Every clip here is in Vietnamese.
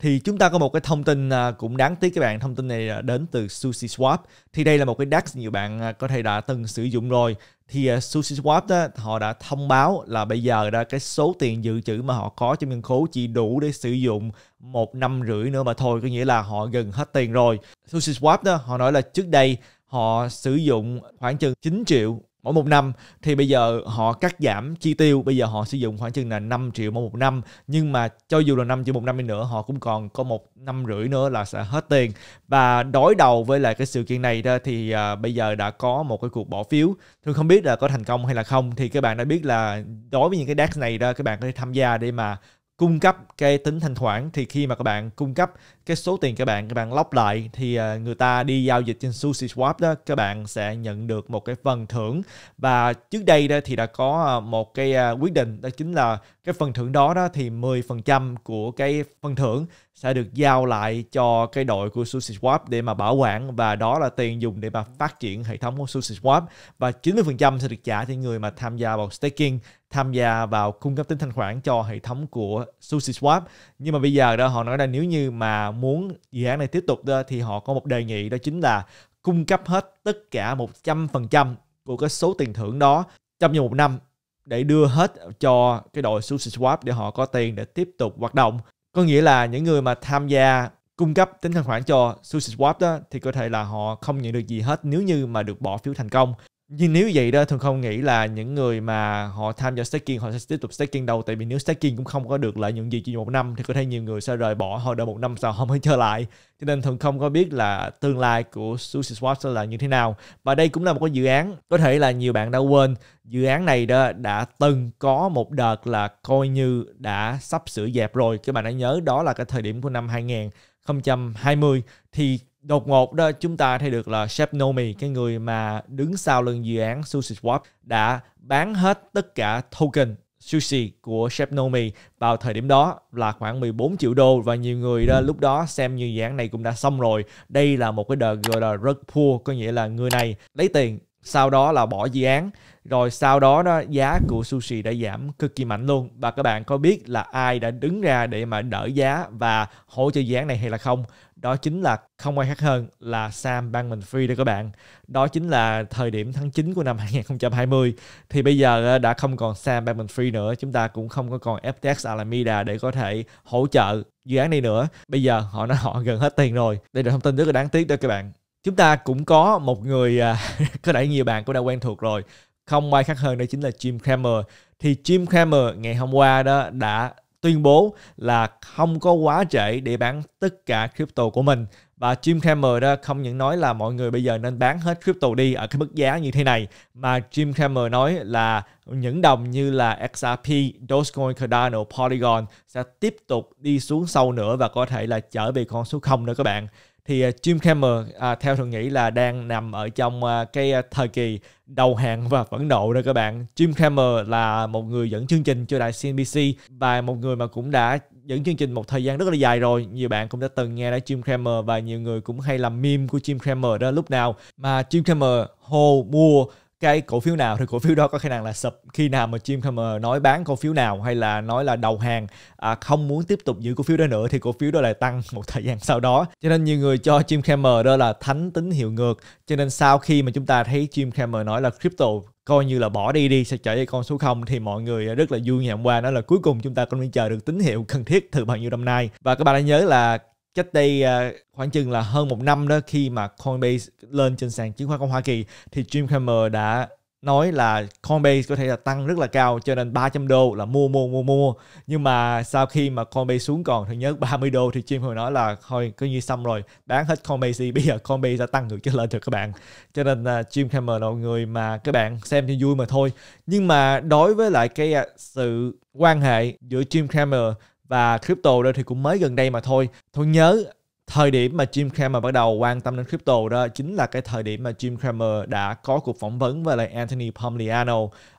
thì chúng ta có một cái thông tin à, cũng đáng tiếc các bạn thông tin này à, đến từ Sushi Swap thì đây là một cái DAX nhiều bạn à, có thể đã từng sử dụng rồi thì Sushi Swap đó, họ đã thông báo là bây giờ đó cái số tiền dự trữ mà họ có trong ngân khố chỉ đủ để sử dụng một năm rưỡi nữa mà thôi có nghĩa là họ gần hết tiền rồi Sushi Swap đó họ nói là trước đây họ sử dụng khoảng chừng 9 triệu mỗi một năm thì bây giờ họ cắt giảm chi tiêu bây giờ họ sử dụng khoảng chừng là 5 triệu mỗi một năm nhưng mà cho dù là 5 triệu một năm đi nữa họ cũng còn có một năm rưỡi nữa là sẽ hết tiền và đối đầu với lại cái sự kiện này đó thì à, bây giờ đã có một cái cuộc bỏ phiếu thường không biết là có thành công hay là không thì các bạn đã biết là đối với những cái DAX này đó các bạn có thể tham gia để mà cung cấp cái tính thanh khoản thì khi mà các bạn cung cấp cái số tiền các bạn các bạn lóc lại thì à, người ta đi giao dịch trên Sushi Swap đó các bạn sẽ nhận được một cái phần thưởng và trước đây đó thì đã có à, một cái à, quyết định đó chính là cái phần thưởng đó đó thì 10% của cái phần thưởng sẽ được giao lại cho cái đội của Sushi Swap để mà bảo quản và đó là tiền dùng để mà phát triển hệ thống của Sushi Swap và 90% sẽ được trả cho người mà tham gia vào staking tham gia vào cung cấp tính thanh khoản cho hệ thống của Sushi Swap nhưng mà bây giờ đó họ nói là nếu như mà muốn dự án này tiếp tục đó, thì họ có một đề nghị đó chính là cung cấp hết tất cả 100% của cái số tiền thưởng đó trong vòng một năm để đưa hết cho cái đội Sushi Swap để họ có tiền để tiếp tục hoạt động. Có nghĩa là những người mà tham gia cung cấp tính thanh khoản cho Sushi Swap đó thì có thể là họ không nhận được gì hết nếu như mà được bỏ phiếu thành công nhưng nếu vậy đó thường không nghĩ là những người mà họ tham gia staking họ sẽ tiếp tục staking đâu tại vì nếu staking cũng không có được lợi nhuận gì chỉ một năm thì có thể nhiều người sẽ rời bỏ họ đợi một năm sau họ mới trở lại cho nên thường không có biết là tương lai của Sushi Swap sẽ là như thế nào và đây cũng là một cái dự án có thể là nhiều bạn đã quên dự án này đó đã từng có một đợt là coi như đã sắp sửa dẹp rồi các bạn đã nhớ đó là cái thời điểm của năm 2020 thì đột ngột đó chúng ta thấy được là Chef Nomi cái người mà đứng sau lưng dự án Sushi Swap đã bán hết tất cả token sushi của Chef Nomi vào thời điểm đó là khoảng 14 triệu đô và nhiều người đó lúc đó xem như dự án này cũng đã xong rồi. Đây là một cái đợt gọi là rất poor có nghĩa là người này lấy tiền sau đó là bỏ dự án rồi sau đó đó giá của sushi đã giảm cực kỳ mạnh luôn và các bạn có biết là ai đã đứng ra để mà đỡ giá và hỗ trợ dự án này hay là không đó chính là không ai khác hơn là Sam Bankman Free đó các bạn. Đó chính là thời điểm tháng 9 của năm 2020. Thì bây giờ ờ, đã không còn Sam Bankman Free nữa, chúng ta cũng không có còn FTX Alameda để có thể hỗ trợ dự án này nữa. Bây giờ họ nói họ gần hết tiền rồi. Đây là thông tin rất là đáng tiếc đó các bạn. Chúng ta cũng có một người à, có lẽ nhiều bạn cũng đã quen thuộc rồi, không ai khác hơn đó chính là Jim Cramer. Thì Jim Cramer ngày hôm qua đó đã tuyên bố là không có quá trễ để bán tất cả crypto của mình và Jim Cramer đó không những nói là mọi người bây giờ nên bán hết crypto đi ở cái mức giá như thế này mà Jim Cramer nói là những đồng như là XRP, Dogecoin, Cardano, Polygon sẽ tiếp tục đi xuống sâu nữa và có thể là trở về con số 0 nữa các bạn thì à, Jim Cameron à, theo thường nghĩ là đang nằm ở trong à, cái à, thời kỳ đầu hàng và phẫn nộ đó các bạn. Jim Cameron là một người dẫn chương trình cho đài CNBC và một người mà cũng đã dẫn chương trình một thời gian rất là dài rồi. Nhiều bạn cũng đã từng nghe đến Jim Cramer và nhiều người cũng hay làm meme của Jim Cramer đó lúc nào mà Jim Cramer hồ mua cái cổ phiếu nào thì cổ phiếu đó có khả năng là sập khi nào mà Jim Cramer nói bán cổ phiếu nào hay là nói là đầu hàng à, không muốn tiếp tục giữ cổ phiếu đó nữa thì cổ phiếu đó lại tăng một thời gian sau đó cho nên nhiều người cho Jim Cramer đó là thánh tín hiệu ngược cho nên sau khi mà chúng ta thấy Jim Cramer nói là crypto coi như là bỏ đi đi sẽ trở về con số 0 thì mọi người rất là vui ngày hôm qua đó là cuối cùng chúng ta cũng đang chờ được tín hiệu cần thiết từ bao nhiêu năm nay và các bạn đã nhớ là cách đây uh, khoảng chừng là hơn một năm đó khi mà Coinbase lên trên sàn chứng khoán của Hoa Kỳ thì Jim Cramer đã nói là Coinbase có thể là tăng rất là cao cho nên 300 đô là mua mua mua mua nhưng mà sau khi mà Coinbase xuống còn thứ nhất 30 đô thì Jim hồi nói là thôi cứ như xong rồi bán hết Coinbase đi bây giờ Coinbase đã tăng ngược trở lên được các bạn cho nên là ờ, uh, Jim Cramer là người mà các bạn xem cho vui mà thôi nhưng mà đối với lại cái uh, sự quan hệ giữa Jim Cramer và crypto đó thì cũng mới gần đây mà thôi tôi nhớ thời điểm mà Jim Cramer bắt đầu quan tâm đến crypto đó chính là cái thời điểm mà Jim Cramer đã có cuộc phỏng vấn với lại Anthony Pompliano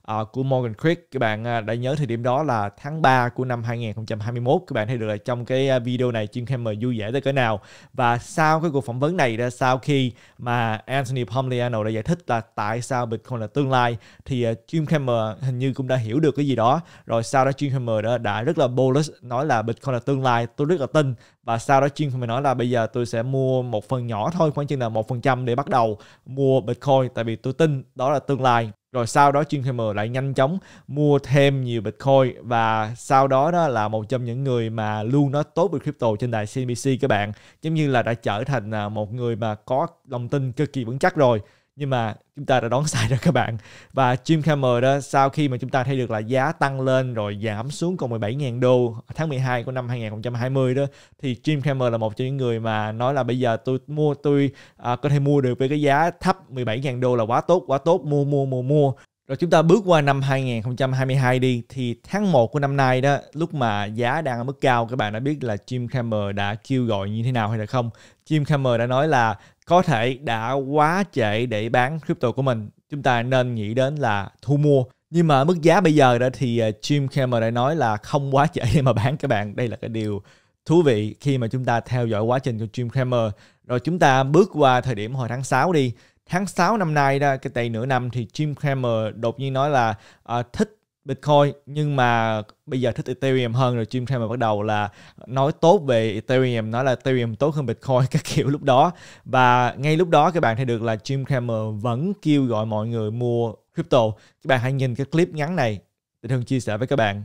Ờ, của Morgan Creek các bạn à, đã nhớ thời điểm đó là tháng 3 của năm 2021 các bạn thấy được là trong cái à, video này Jim Cramer vui vẻ tới cỡ nào và sau cái cuộc phỏng vấn này ra sau khi mà Anthony Pompliano đã giải thích là tại sao Bitcoin là tương lai thì uh, Jim Cramer hình như cũng đã hiểu được cái gì đó rồi sau đó Jim Cramer đã, đã rất là bullish nói là Bitcoin là tương lai tôi rất là tin và sau đó chuyên mình nói là bây giờ tôi sẽ mua một phần nhỏ thôi khoảng chừng là một phần trăm để bắt đầu mua bitcoin tại vì tôi tin đó là tương lai rồi sau đó chuyên Hammer lại nhanh chóng mua thêm nhiều Bitcoin và sau đó đó là một trong những người mà luôn nó tốt về crypto trên đài CNBC các bạn giống như là đã trở thành à, một người mà có lòng tin cực kỳ vững chắc rồi nhưng mà chúng ta đã đón sai rồi các bạn và Jim Cramer đó sau khi mà chúng ta thấy được là giá tăng lên rồi giảm xuống còn 17.000 đô tháng 12 của năm 2020 đó thì Jim Cramer là một trong những người mà nói là bây giờ tôi mua tôi à, có thể mua được với cái giá thấp 17.000 đô là quá tốt quá tốt mua mua mua mua rồi chúng ta bước qua năm 2022 đi thì tháng 1 của năm nay đó lúc mà giá đang ở mức cao các bạn đã biết là Jim Cramer đã kêu gọi như thế nào hay là không. Jim Cramer đã nói là có thể đã quá trễ để bán crypto của mình. Chúng ta nên nghĩ đến là thu mua. Nhưng mà mức giá bây giờ đó thì ờ, Jim Cramer đã nói là không quá trễ để mà bán các bạn. Đây là cái điều thú vị khi mà chúng ta theo dõi quá trình của Jim Cramer. Rồi chúng ta bước qua thời điểm hồi tháng 6 đi tháng 6 năm nay đó cái tay nửa năm thì Jim Cramer đột nhiên nói là uh, thích Bitcoin nhưng mà bây giờ thích Ethereum hơn rồi Jim Cramer bắt đầu là nói tốt về Ethereum nói là Ethereum tốt hơn Bitcoin các kiểu lúc đó và ngay lúc đó các bạn thấy được là Jim Cramer vẫn kêu gọi mọi người mua crypto các bạn hãy nhìn cái clip ngắn này để thường chia sẻ với các bạn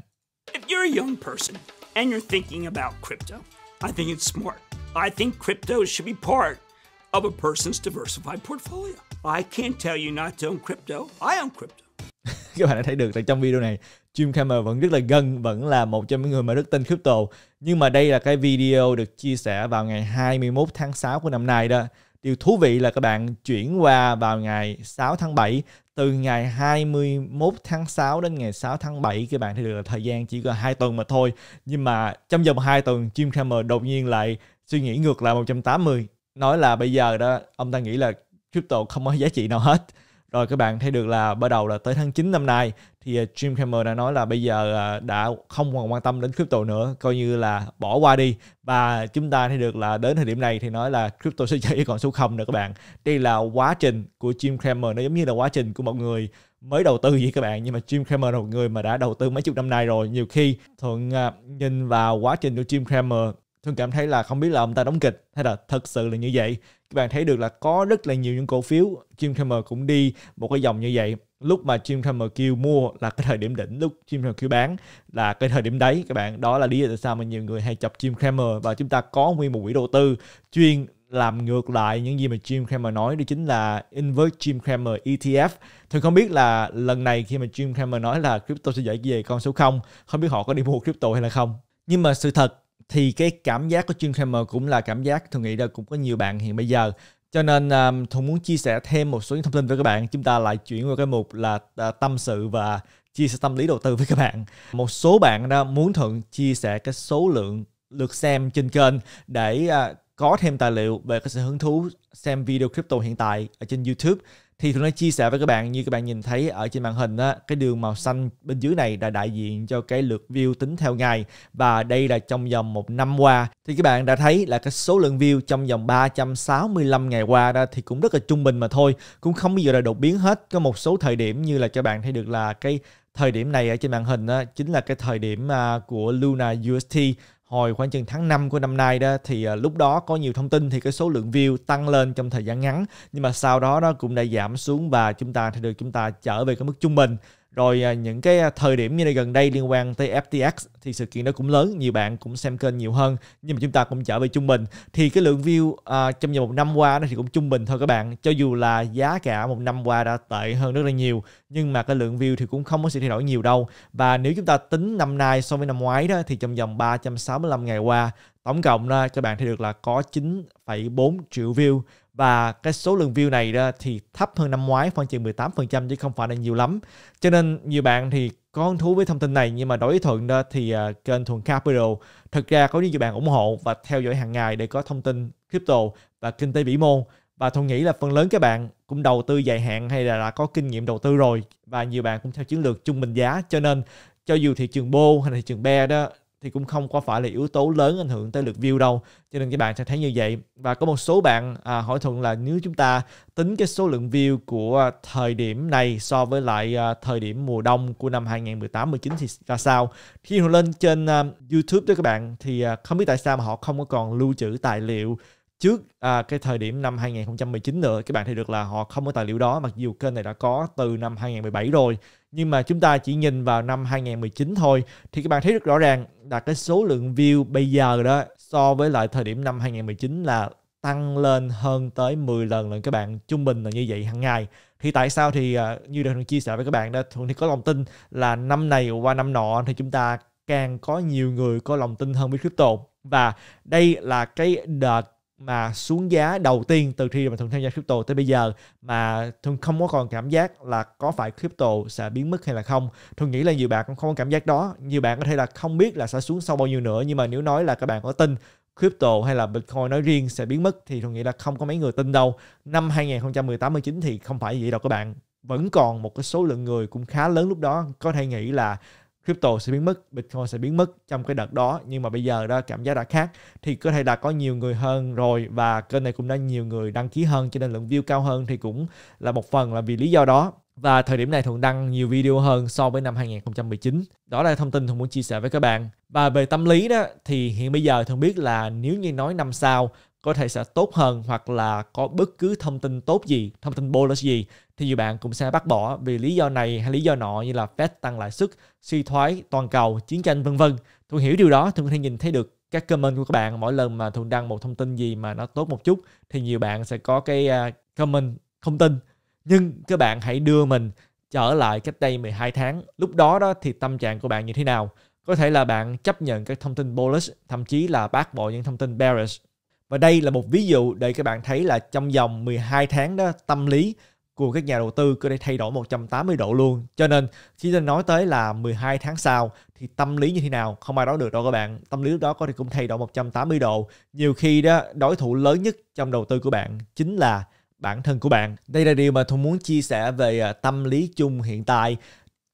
If you're a young person and you're thinking about crypto I think it's smart I think crypto should be part of a person's diversified portfolio. I can't tell you not to own crypto. I own crypto. các bạn đã thấy được là trong video này Jim Cramer vẫn rất là gần vẫn là một trong những người mà rất tin crypto nhưng mà đây là cái video được chia sẻ vào ngày 21 tháng 6 của năm nay đó điều thú vị là các bạn chuyển qua vào ngày 6 tháng 7 từ ngày 21 tháng 6 đến ngày 6 tháng 7 các bạn thấy được là thời gian chỉ có 2 tuần mà thôi nhưng mà trong vòng 2 tuần Jim Cramer đột nhiên lại suy nghĩ ngược lại 180 nói là bây giờ đó ông ta nghĩ là crypto không có giá trị nào hết rồi các bạn thấy được là bắt đầu là tới tháng 9 năm nay thì à, Jim Cramer đã nói là bây giờ à, đã không còn quan tâm đến crypto nữa, coi như là bỏ qua đi và chúng ta thấy được là đến thời điểm này thì nói là crypto sẽ chỉ còn số 0 nữa các bạn. Đây là quá trình của Jim Cramer nó giống như là quá trình của một người mới đầu tư vậy các bạn nhưng mà Jim Cramer là một người mà đã đầu tư mấy chục năm nay rồi nhiều khi thuận à, nhìn vào quá trình của Jim Cramer thường cảm thấy là không biết là ông ta đóng kịch hay là thật sự là như vậy các bạn thấy được là có rất là nhiều những cổ phiếu Jim Cramer cũng đi một cái dòng như vậy lúc mà Jim Cramer kêu mua là cái thời điểm đỉnh lúc Jim Cramer kêu bán là cái thời điểm đấy các bạn đó là lý do tại sao mà nhiều người hay chọc Jim Cramer và chúng ta có nguyên một quỹ đầu tư chuyên làm ngược lại những gì mà Jim Cramer nói đó chính là Inverse Jim Cramer ETF. Thường không biết là lần này khi mà Jim Cramer nói là crypto sẽ giải về con số 0, không biết họ có đi mua crypto hay là không. Nhưng mà sự thật thì cái cảm giác của chuyên Cramer cũng là cảm giác tôi nghĩ là cũng có nhiều bạn hiện bây giờ cho nên um, Thuận muốn chia sẻ thêm một số những thông tin với các bạn chúng ta lại chuyển qua cái mục là uh, tâm sự và chia sẻ tâm lý đầu tư với các bạn một số bạn đó muốn Thuận chia sẻ cái số lượng lượt xem trên kênh để uh, có thêm tài liệu về cái sự hứng thú xem video crypto hiện tại ở trên YouTube thì tôi đã chia sẻ với các bạn như các bạn nhìn thấy ở trên màn hình á, cái đường màu xanh bên dưới này đã đại diện cho cái lượt view tính theo ngày và đây là trong vòng một năm qua thì các bạn đã thấy là cái số lượng view trong vòng 365 ngày qua đó thì cũng rất là trung bình mà thôi cũng không bao giờ là đột biến hết có một số thời điểm như là cho bạn thấy được là cái thời điểm này ở trên màn hình đó, chính là cái thời điểm à, của Luna UST hồi khoảng chừng tháng 5 của năm nay đó thì ờ, lúc đó có nhiều thông tin thì cái số lượng view tăng lên trong thời gian ngắn nhưng mà sau đó nó cũng đã giảm xuống và chúng ta thì được chúng ta trở về cái mức trung bình rồi à, những cái à, thời điểm như này gần đây liên quan tới FTX thì sự kiện đó cũng lớn nhiều bạn cũng xem kênh nhiều hơn nhưng mà chúng ta cũng trở về trung bình thì cái lượng view à, trong vòng một năm qua nó thì cũng trung bình thôi các bạn cho dù là giá cả một năm qua đã tệ hơn rất là nhiều nhưng mà cái lượng view thì cũng không có sự thay đổi nhiều đâu và nếu chúng ta tính năm nay so với năm ngoái đó thì trong vòng 365 ngày qua tổng cộng đó, các bạn thấy được là có 9,4 triệu view và cái số lượng view này đó thì thấp hơn năm ngoái khoảng chừng 18% chứ không phải là nhiều lắm. Cho nên nhiều bạn thì có hứng thú với thông tin này nhưng mà đối với Thuận đó thì uh, kênh Thuận Capital thực ra có nhiều bạn ủng hộ và theo dõi hàng ngày để có thông tin crypto và kinh tế vĩ mô và Thuận nghĩ là phần lớn các bạn cũng đầu tư dài hạn hay là đã có kinh nghiệm đầu tư rồi và nhiều bạn cũng theo chiến lược trung bình giá cho nên cho dù thị trường bô hay là thị trường be đó thì cũng không có phải là yếu tố lớn ảnh hưởng tới lượt view đâu cho nên các bạn sẽ thấy như vậy và có một số bạn à, hỏi thuận là nếu chúng ta tính cái số lượng view của thời điểm này so với lại à, thời điểm mùa đông của năm 2018 19 thì ra sao khi họ lên trên à, YouTube đó các bạn thì à, không biết tại sao mà họ không có còn lưu trữ tài liệu trước à, cái thời điểm năm 2019 nữa các bạn thấy được là họ không có tài liệu đó mặc dù kênh này đã có từ năm 2017 rồi nhưng mà chúng ta chỉ nhìn vào năm 2019 thôi thì các bạn thấy rất rõ ràng là cái số lượng view bây giờ đó so với lại thời điểm năm 2019 là tăng lên hơn tới 10 lần lần các bạn trung bình là như vậy hàng ngày thì tại sao thì uh, như được chia sẻ với các bạn đó thường thì có lòng tin là năm này qua năm nọ thì chúng ta càng có nhiều người có lòng tin hơn với crypto và đây là cái đợt mà xuống giá đầu tiên từ khi mà Thuận tham gia crypto tới bây giờ mà Thuận không có còn cảm giác là có phải crypto sẽ biến mất hay là không. Thuận nghĩ là nhiều bạn cũng không có cảm giác đó. Nhiều bạn có thể là không biết là sẽ xuống sâu bao nhiêu nữa nhưng mà nếu nói là các bạn có tin crypto hay là Bitcoin nói riêng sẽ biến mất thì Thuận nghĩ là không có mấy người tin đâu. Năm 2018 chín thì không phải vậy đâu các bạn. Vẫn còn một cái số lượng người cũng khá lớn lúc đó có thể nghĩ là crypto sẽ biến mất, Bitcoin sẽ biến mất trong cái đợt đó nhưng mà bây giờ đó cảm giác đã khác thì có thể đã có nhiều người hơn rồi và kênh này cũng đã nhiều người đăng ký hơn cho nên lượng view cao hơn thì cũng là một phần là vì lý do đó và thời điểm này thường đăng nhiều video hơn so với năm 2019. Đó là thông tin Thuận muốn chia sẻ với các bạn. Và về tâm lý đó thì hiện bây giờ Thuận biết là nếu như nói năm sau có thể sẽ tốt hơn hoặc là có bất cứ thông tin tốt gì, thông tin bullish gì thì nhiều bạn cũng sẽ bác bỏ vì lý do này hay lý do nọ như là Fed tăng lãi suất, suy thoái toàn cầu, chiến tranh vân vân. Thuận hiểu điều đó, Thuận có thể nhìn thấy được các comment của các bạn mỗi lần mà Thuận đăng một thông tin gì mà nó tốt một chút thì nhiều bạn sẽ có cái à, comment không tin. Nhưng các bạn hãy đưa mình trở lại cách đây 12 tháng. Lúc đó đó thì tâm trạng của bạn như thế nào? Có thể là bạn chấp nhận các thông tin bullish, thậm chí là bác bỏ những thông tin bearish và đây là một ví dụ để các bạn thấy là trong vòng 12 tháng đó tâm lý của các nhà đầu tư có thể thay đổi 180 độ luôn. Cho nên chỉ nên nói tới là 12 tháng sau thì tâm lý như thế nào không ai đoán được đâu các bạn. Tâm lý lúc đó có thể cũng thay đổi 180 độ. Nhiều khi đó đối thủ lớn nhất trong đầu tư của bạn chính là bản thân của bạn. Đây là điều mà tôi muốn chia sẻ về à, tâm lý chung hiện tại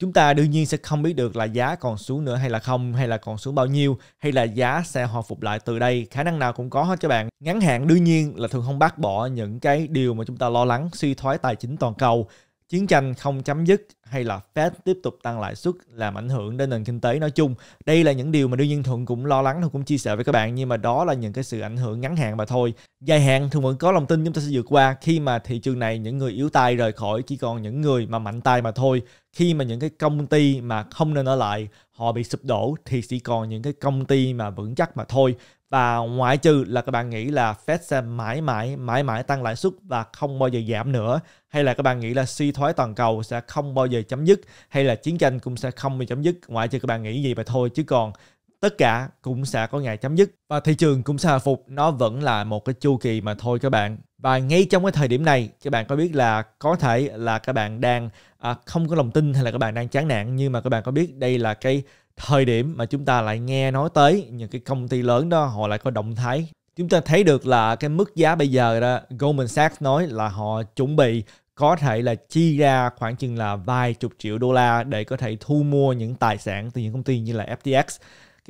chúng ta đương nhiên sẽ không biết được là giá còn xuống nữa hay là không hay là còn xuống bao nhiêu hay là giá sẽ hồi phục lại từ đây khả năng nào cũng có hết các bạn ngắn hạn đương nhiên là thường không bác bỏ những cái điều mà chúng ta lo lắng suy thoái tài chính toàn cầu chiến tranh không chấm dứt hay là Fed tiếp tục tăng lãi suất làm ảnh hưởng đến nền kinh tế nói chung. Đây là những điều mà đương nhiên Thuận cũng lo lắng, Thuận cũng chia sẻ với các bạn nhưng mà đó là những cái sự ảnh hưởng ngắn hạn mà thôi. Dài hạn Thuận vẫn có lòng tin chúng ta sẽ vượt qua khi mà thị trường này những người yếu tay rời khỏi chỉ còn những người mà mạnh tay mà thôi. Khi mà những cái công ty mà không nên ở lại họ bị sụp đổ thì chỉ còn những cái công ty mà vững chắc mà thôi và ngoại trừ là các bạn nghĩ là Fed sẽ mãi mãi mãi mãi tăng lãi suất và không bao giờ giảm nữa hay là các bạn nghĩ là suy thoái toàn cầu sẽ không bao giờ chấm dứt hay là chiến tranh cũng sẽ không bao giờ chấm dứt ngoại trừ các bạn nghĩ gì vậy thôi chứ còn tất cả cũng sẽ có ngày chấm dứt và thị trường cũng sẽ phục nó vẫn là một cái chu kỳ mà thôi các bạn và ngay trong cái thời điểm này các bạn có biết là có thể là các bạn đang à, không có lòng tin hay là các bạn đang chán nản nhưng mà các bạn có biết đây là cái thời điểm mà chúng ta lại nghe nói tới những cái công ty lớn đó họ lại có động thái chúng ta thấy được là cái mức giá bây giờ đó Goldman Sachs nói là họ chuẩn bị có thể là chi ra khoảng chừng là vài chục triệu đô la để có thể thu mua những tài sản từ những công ty như là FTX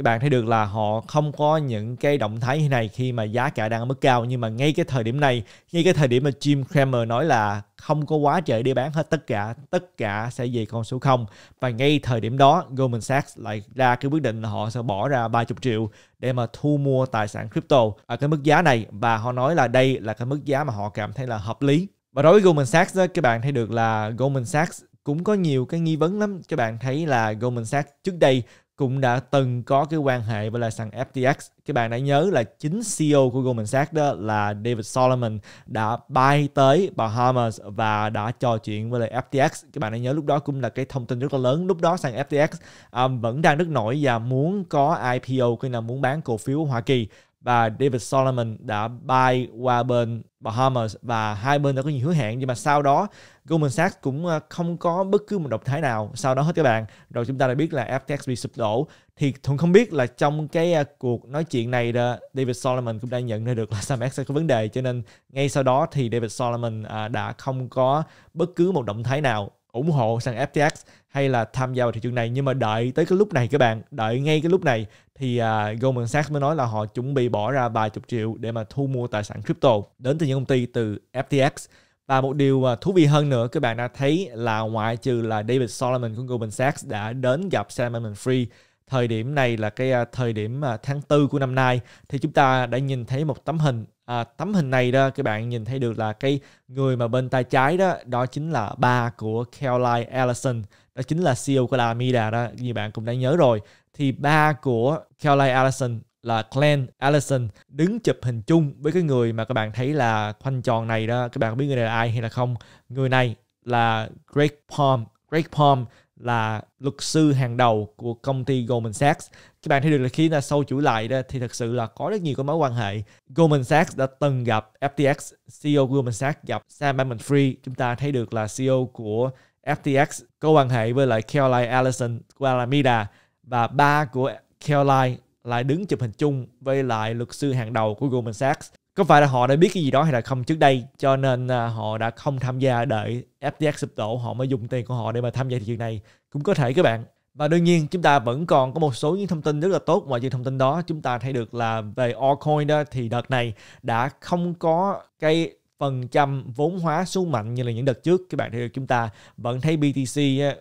các bạn thấy được là họ không có những cái động thái như này khi mà giá cả đang ở mức cao nhưng mà ngay cái thời điểm này ngay cái thời điểm mà Jim Cramer nói là không có quá trời đi bán hết tất cả tất cả sẽ về con số 0 và ngay thời điểm đó Goldman Sachs lại ra cái quyết định là họ sẽ bỏ ra 30 triệu để mà thu mua tài sản crypto ở cái mức giá này và họ nói là đây là cái mức giá mà họ cảm thấy là hợp lý và đối với Goldman Sachs đó, các bạn thấy được là Goldman Sachs cũng có nhiều cái nghi vấn lắm các bạn thấy là Goldman Sachs trước đây cũng đã từng có cái quan hệ với lại sàn FTX. Các bạn đã nhớ là chính CEO của Goldman Sachs đó là David Solomon đã bay tới Bahamas và đã trò chuyện với lại FTX. Các bạn đã nhớ lúc đó cũng là cái thông tin rất là lớn. Lúc đó sàn FTX um, à, vẫn đang rất nổi và muốn có IPO, cái là muốn bán cổ phiếu Hoa Kỳ và David Solomon đã bay qua bên Bahamas và hai bên đã có nhiều hứa hẹn nhưng mà sau đó Goldman Sachs cũng ờ, không có bất cứ một động thái nào sau đó hết các bạn rồi chúng ta đã biết là FTX bị sụp đổ thì Thuận không biết là trong cái ờ, cuộc nói chuyện này đó, David Solomon cũng đã nhận ra được là Sam sẽ có vấn đề cho nên ngay sau đó thì David Solomon ờ, đã không có bất cứ một động thái nào ủng hộ sang FTX hay là tham gia vào thị trường này nhưng mà đợi tới cái lúc này các bạn đợi ngay cái lúc này thì à, Goldman Sachs mới nói là họ chuẩn bị bỏ ra vài chục triệu để mà thu mua tài sản crypto đến từ những công ty từ FTX và một điều à, thú vị hơn nữa các bạn đã thấy là ngoại trừ là David Solomon của Goldman Sachs đã đến gặp Sam bankman Free thời điểm này là cái à, thời điểm à, tháng tư của năm nay thì chúng ta đã nhìn thấy một tấm hình à, tấm hình này đó các bạn nhìn thấy được là cái người mà bên tay trái đó đó chính là ba của Caroline Ellison đó chính là CEO của La Alameda đó như bạn cũng đã nhớ rồi thì ba của Kelly Allison là Glenn Allison đứng chụp hình chung với cái người mà các bạn thấy là khoanh tròn này đó các bạn có biết người này là ai hay là không người này là Greg Palm Greg Palm là luật sư hàng đầu của công ty Goldman Sachs. Các bạn thấy được là khi là sâu chủ lại đó thì thật sự là có rất nhiều cái mối quan hệ. Goldman Sachs đã từng gặp FTX, CEO Goldman Sachs gặp Sam Bankman-Fried. Chúng ta thấy được là CEO của FTX có quan hệ với lại Caroline Allison của Alameda và ba của Caroline lại đứng chụp hình chung với lại luật sư hàng đầu của Goldman Sachs. Có phải là họ đã biết cái gì đó hay là không trước đây cho nên à, họ đã không tham gia đợi FTX sụp đổ họ mới dùng tiền của họ để mà tham gia thị trường này cũng có thể các bạn. Và đương nhiên chúng ta vẫn còn có một số những thông tin rất là tốt ngoài những thông tin đó chúng ta thấy được là về Allcoin đó thì đợt này đã không có cái phần trăm vốn hóa xuống mạnh như là những đợt trước các bạn theo chúng ta vẫn thấy BTC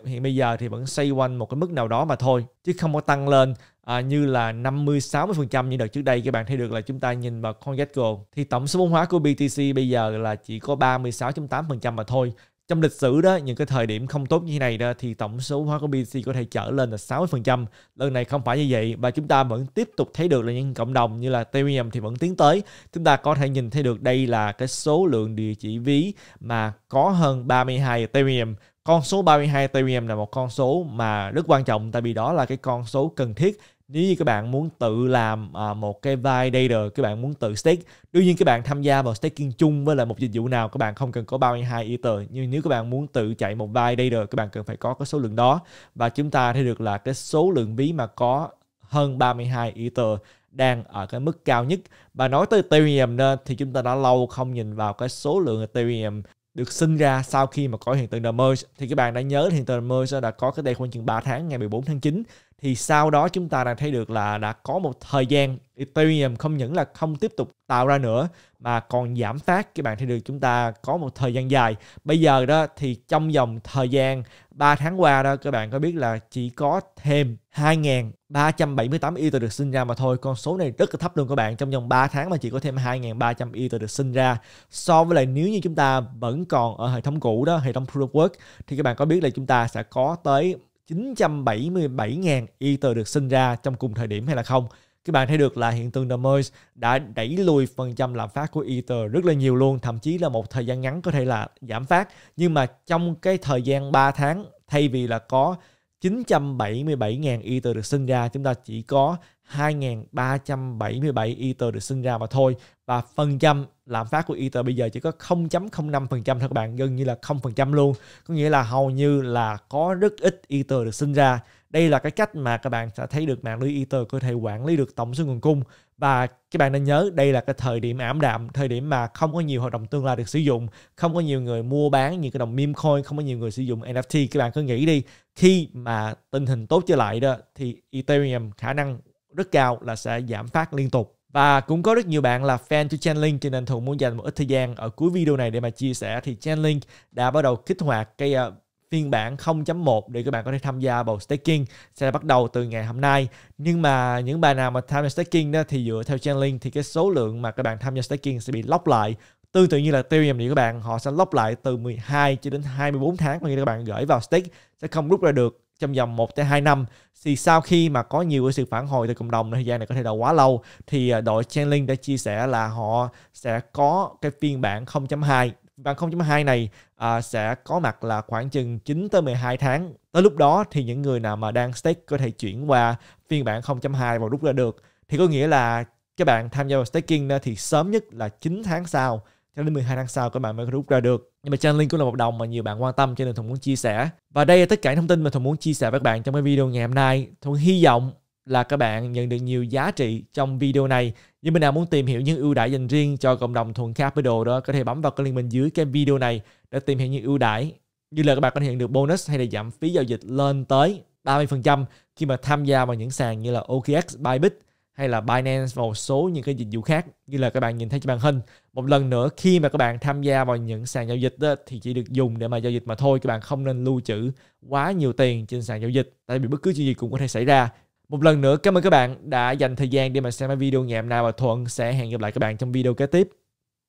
hiện bây giờ thì vẫn xoay quanh một cái mức nào đó mà thôi chứ không có tăng lên à, như là 50 60% như đợt trước đây các bạn thấy được là chúng ta nhìn vào CoinGecko thì tổng số vốn hóa của BTC bây giờ là chỉ có 36.8% mà thôi trong lịch sử đó những cái thời điểm không tốt như thế này đó thì tổng số hóa của BTC có thể trở lên là 60%. Lần này không phải như vậy và chúng ta vẫn tiếp tục thấy được là những cộng đồng như là Ethereum thì vẫn tiến tới. Chúng ta có thể nhìn thấy được đây là cái số lượng địa chỉ ví mà có hơn 32 Ethereum con số 32 Ethereum là một con số mà rất quan trọng tại vì đó là cái con số cần thiết nếu như các bạn muốn tự làm à, một cái vai dater các bạn muốn tự stake đương nhiên các bạn tham gia vào staking chung với lại một dịch vụ nào các bạn không cần có bao nhiêu hai ether nhưng nếu các bạn muốn tự chạy một vai dater các bạn cần phải có cái số lượng đó và chúng ta thấy được là cái số lượng ví mà có hơn 32 ether đang ở cái mức cao nhất và nói tới Ethereum nữa, thì chúng ta đã lâu không nhìn vào cái số lượng Ethereum được sinh ra sau khi mà có hiện tượng The Merge thì các bạn đã nhớ hiện tượng The Merge đã có cái đây khoảng chừng 3 tháng ngày 14 tháng 9 thì sau đó chúng ta đã thấy được là đã có một thời gian Ethereum không những là không tiếp tục tạo ra nữa mà còn giảm phát các bạn thấy được chúng ta có một thời gian dài bây giờ đó thì trong vòng thời gian 3 tháng qua đó các bạn có biết là chỉ có thêm 2.378 Ether được sinh ra mà thôi con số này rất là thấp luôn các bạn trong vòng 3 tháng mà chỉ có thêm 2.300 Ether được sinh ra so với lại nếu như chúng ta vẫn còn ở hệ thống cũ đó hệ thống Proof of Work thì các bạn có biết là chúng ta sẽ có tới 977.000 Ether được sinh ra trong cùng thời điểm hay là không. Các bạn thấy được là hiện tượng Domois đã đẩy lùi phần trăm lạm phát của Ether rất là nhiều luôn, thậm chí là một thời gian ngắn có thể là giảm phát. Nhưng mà trong cái thời gian 3 tháng, thay vì là có 977.000 Ether được sinh ra chúng ta chỉ có 2.377 Ether được sinh ra mà thôi và phần trăm lạm phát của Ether bây giờ chỉ có 0.05% thôi các bạn gần như là 0% luôn có nghĩa là hầu như là có rất ít Ether được sinh ra đây là cái cách mà các bạn sẽ thấy được mạng lưới ether có thể quản lý được tổng số nguồn cung và các bạn nên nhớ đây là cái thời điểm ảm đạm thời điểm mà không có nhiều hoạt động tương lai được sử dụng không có nhiều người mua bán những cái đồng meme coin không có nhiều người sử dụng nft các bạn cứ nghĩ đi khi mà tình hình tốt trở lại đó thì ethereum khả năng rất cao là sẽ giảm phát liên tục và cũng có rất nhiều bạn là fan của Chainlink cho nên Thuận muốn dành một ít thời gian ở cuối video này để mà chia sẻ thì Chainlink đã bắt đầu kích hoạt cái uh, phiên bản 0.1 để các bạn có thể tham gia vào staking sẽ bắt đầu từ ngày hôm nay nhưng mà những bài nào mà tham gia staking đó thì dựa theo chain link thì cái số lượng mà các bạn tham gia staking sẽ bị lock lại tương tự như là tiêu dòng điện các bạn họ sẽ lóc lại từ 12 cho đến 24 tháng mà các bạn gửi vào stake sẽ không rút ra được trong vòng 1 tới 2 năm thì sau khi mà có nhiều cái sự phản hồi từ cộng đồng thời gian này có thể là quá lâu thì à, đội Chainlink đã chia sẻ là họ sẽ có cái phiên bản 0.2 Văn 0.2 này à, sẽ có mặt là khoảng chừng 9 tới 12 tháng. Tới lúc đó thì những người nào mà đang stake có thể chuyển qua phiên bản 0.2 và rút ra được. Thì có nghĩa là các bạn tham gia vào staking thì sớm nhất là 9 tháng sau cho đến 12 tháng sau các bạn mới rút ra được. Nhưng mà Chainlink cũng là một đồng mà nhiều bạn quan tâm cho nên Thuận muốn chia sẻ. Và đây là tất cả thông tin mà Thuận muốn chia sẻ với các bạn trong cái video ngày hôm nay. Thuận hy vọng là các bạn nhận được nhiều giá trị trong video này. Những bạn nào muốn tìm hiểu những ưu đãi dành riêng cho cộng đồng thuần capital đó có thể bấm vào cái link bên dưới cái video này để tìm hiểu những ưu đãi như là các bạn có thể nhận được bonus hay là giảm phí giao dịch lên tới 30% khi mà tham gia vào những sàn như là OKX, Bybit hay là Binance và một số những cái dịch vụ khác như là các bạn nhìn thấy trên màn hình. Một lần nữa khi mà các bạn tham gia vào những sàn giao dịch đó, thì chỉ được dùng để mà giao dịch mà thôi. Các bạn không nên lưu trữ quá nhiều tiền trên sàn giao dịch tại vì bất cứ chuyện gì cũng có thể xảy ra một lần nữa cảm ơn các bạn đã dành thời gian để mà xem video ngày hôm nay và Thuận sẽ hẹn gặp lại các bạn trong video kế tiếp.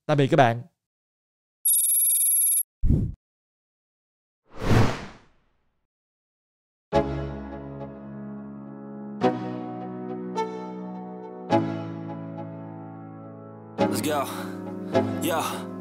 Tạm biệt các bạn. Let's go. Yeah.